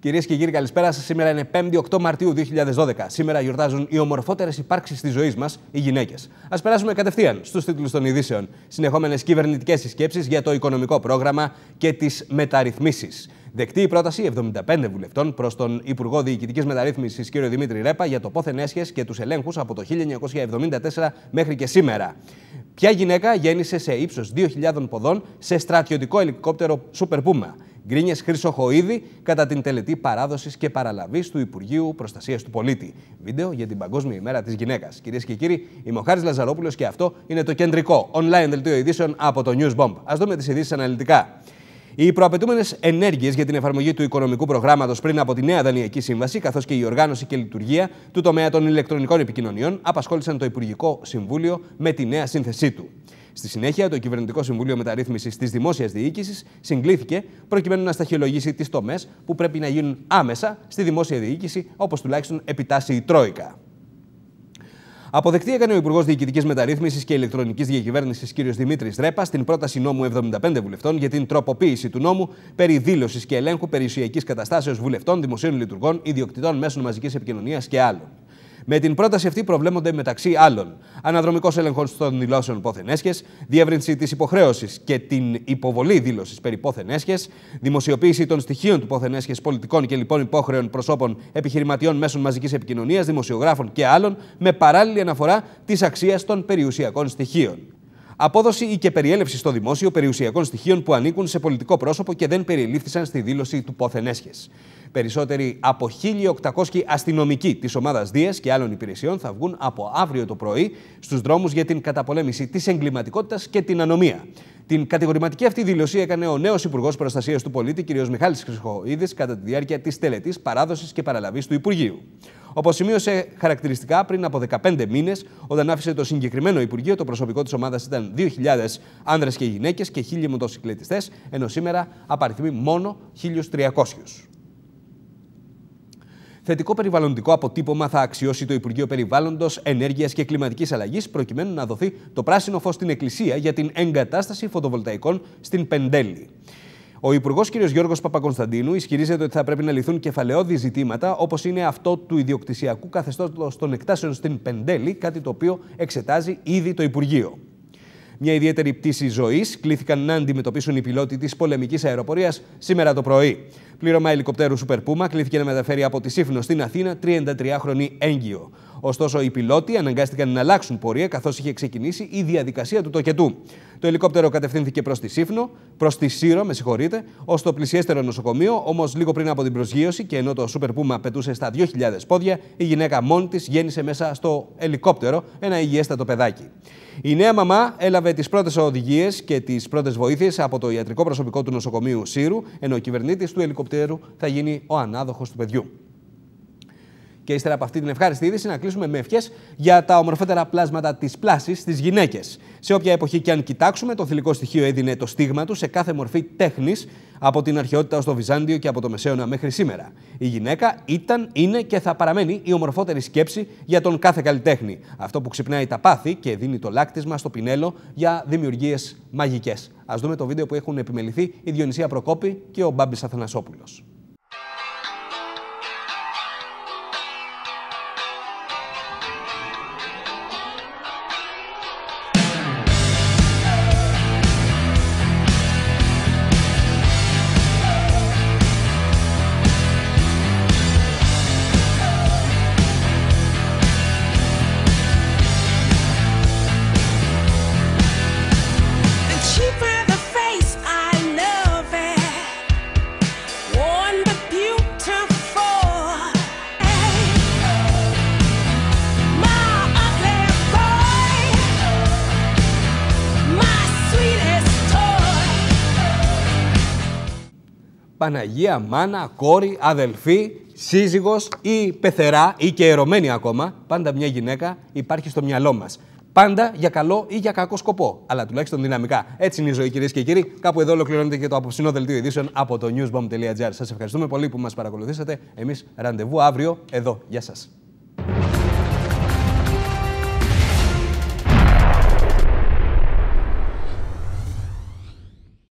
Κυρίες και κύριοι, καλησπέρα σας. Σήμερα είναι 5η 8 Μαρτίου 2012. Σήμερα γιορτάζουν οι ομορφότερες υπάρξεις της ζωής μας, οι γυναίκες. Ας περάσουμε κατευθείαν στους τίτλους των ειδήσεων. Συνεχόμενες κυβερνητικές συσκέψεις για το οικονομικό πρόγραμμα και τις μεταρρυθμίσεις. Δεκτή η πρόταση 75 βουλευτών προς τον Υπουργό Διοικητικής Μεταρρύθμισης κ. Δημήτρη Ρέπα για το πόθεν έσχες και τους ελέγχους από το 1974 μέχρι και σήμερα. Ποια γυναίκα γέννησε σε ύψος 2.000 ποδών σε στρατιωτικό ελικόπτερο Super Puma. Γκρίνιες Χρυσοχοίδη κατά την τελετή παράδοσης και παραλαβής του Υπουργείου Προστασίας του Πολίτη. Βίντεο για την Παγκόσμια ημέρα της γυναίκας. Κυρίες και κύριοι, είμαι ο Χάρης Λαζαρόπουλος και αυτό είναι το κεντρικό online δελτίο ειδήσεων από το News Bomb. Ας δούμε τις ειδήσεις αναλυτικά. Οι προαπαιτούμενες ενέργειες για την εφαρμογή του οικονομικού προγράμματος πριν από τη νέα Δανειακή Σύμβαση, καθώς και η οργάνωση και λειτουργία του τομέα των ηλεκτρονικών επικοινωνιών, απασχόλησαν το Υπουργικό Συμβούλιο με τη νέα σύνθεσή του. Στη συνέχεια, το Κυβερνητικό Συμβούλιο Μεταρρύθμισης της Δημόσιας Διοίκησης συγκλήθηκε προκειμένου να σταχυλογήσει τις τομές που πρέπει να γίνουν άμεσα στη δημόσια διοίκηση, όπως τουλάχιστον επιτάσσει η Τρόικα. Αποδεκτή έκανε ο Υπουργός Διοικητικής Μεταρρύθμισης και Ελεκτρονική Διακυβέρνηση κ. Δημήτρη Ρέπα την πρόταση νόμου 75 βουλευτών για την τροποποίηση του νόμου περί δήλωσης και ελέγχου περιουσιακής καταστάσεως βουλευτών, δημοσίων λειτουργών, ιδιοκτητών μέσων μαζικής επικοινωνίας και άλλων. Με την πρόταση αυτή προβλέπονται μεταξύ άλλων αναδρομικός έλεγχος των δηλώσεων πόθεν έσχες, διεύρυνση της υποχρέωσης και την υποβολή δήλωσης περί πόθεν δημοσιοποίηση των στοιχείων του πόθεν πολιτικών και λοιπόν υπόχρεων προσώπων επιχειρηματιών μέσων μαζικής επικοινωνίας, δημοσιογράφων και άλλων, με παράλληλη αναφορά της αξίας των περιουσιακών στοιχείων απόδοση ή και περιέλευση στο δημόσιο περιουσιακών στοιχείων που ανήκουν σε πολιτικό πρόσωπο και δεν περιελήφθησαν στη δήλωση του πόθεν Περισσότεροι από 1.800 αστυνομικοί της ομάδας Δίας και άλλων υπηρεσιών θα βγουν από αύριο το πρωί στους δρόμους για την καταπολέμηση της εγκληματικότητας και την ανομία. Την κατηγορηματική αυτή δήλωση έκανε ο νέος Υπουργός Προστασίας του Πολίτη, κ. Μιχάλης Χρυσοχοίδης, κατά τη διάρκεια της τελετής παράδοσης και παραλαβής του Υπουργείου. Όπως σημείωσε χαρακτηριστικά πριν από 15 μήνες, όταν άφησε το συγκεκριμένο Υπουργείο, το προσωπικό της ομάδας ήταν 2.000 άνδρες και γυναίκες και 1.000 μοτοσυκλετιστές, ενώ σήμερα απαριθμεί μόνο 1.300. Θετικό περιβαλλοντικό αποτύπωμα θα αξιώσει το Υπουργείο Περιβάλλοντος, Ενέργειας και Κλιματικής Αλλαγής, προκειμένου να δοθεί το πράσινο φως στην Εκκλησία για την εγκατάσταση φωτοβολταϊκών στην Πεντέλη. Ο Υπουργός κ. Γιώργο Παπακωνσταντίνου ισχυρίζεται ότι θα πρέπει να λυθούν κεφαλαιώδη ζητήματα όπως είναι αυτό του ιδιοκτησιακού καθεστώτος των εκτάσεων στην Πεντέλη, κάτι το οποίο εξετάζει ήδη το Υπουργείο. Μια ιδιαίτερη πτήση ζωής κλήθηκαν να αντιμετωπίσουν οι πιλότοι της πολεμικής αεροπορίας σήμερα το πρωί. Πλήρωμα ελικοπτέρου Super Puma κλήθηκε να μεταφέρει από τη Σύφνο στην Αθήνα 33χρονη έγκυο. Ωστόσο, οι πιλότοι αναγκάστηκαν να αλλάξουν πορεία καθώς είχε ξεκινήσει η διαδικασία του τοκετού. Το ελικόπτερο κατευθύνθηκε προς τη Σύφνο, προς τη Σύρο, με συγχωρείτε, ως το πλησιέστερο νοσοκομείο, όμως λίγο πριν από την προσγείωση και ενώ το Super Puma πετούσε στα 2.000 πόδια, η γυναίκα μόνη της γέννησε μέσα στο ελικόπτερο ένα υγιέστατο παιδάκι. Η νέα μαμά έλαβε τις πρώτες οδηγίες και τις πρώτες βοήθειες από το ιατρικό προσωπικό του νοσοκομείου Σύρου, ενώ ο κυβερνήτης του ελικοπτέρου θα γίνει ο ανάδοχος του παιδιού. Και ύστερα από αυτή την ευχάριστη είδηση, να κλείσουμε με ευχές για τα ομορφότερα πλάσματα της πλάσης στις γυναίκες. Σε όποια εποχή και αν κοιτάξουμε, το θηλυκό στοιχείο έδινε το στίγμα του σε κάθε μορφή τέχνης, από την αρχαιότητα ω το Βυζάντιο και από το Μεσαίωνα μέχρι σήμερα. Η γυναίκα ήταν, είναι και θα παραμένει η ομορφότερη σκέψη για τον κάθε καλλιτέχνη. Αυτό που ξυπνάει τα πάθη και δίνει το λάκτισμα στο πινέλο για δημιουργίες μαγικές. Ας δούμε το βίντεο που έχουν επιμεληθεί η Διονυσία Προκόπη και ο Μπάμπης Αθανασόπουλος. Παναγία, μάνα, κόρη, αδελφή, σύζυγος ή πεθερά ή και ερωμένη ακόμα, πάντα μια γυναίκα υπάρχει στο μυαλό μας. Πάντα για καλό ή για κακό σκοπό, αλλά τουλάχιστον δυναμικά. Έτσι είναι η ζωή, κυρίες και κύριοι. Κάπου εδώ ολοκληρώνεται και το απόψινό δελτίο ειδήσεων από το newsbomb.gr. Σας ευχαριστούμε πολύ που μας παρακολουθήσατε. Εμείς ραντεβού αύριο εδώ. Γεια σας.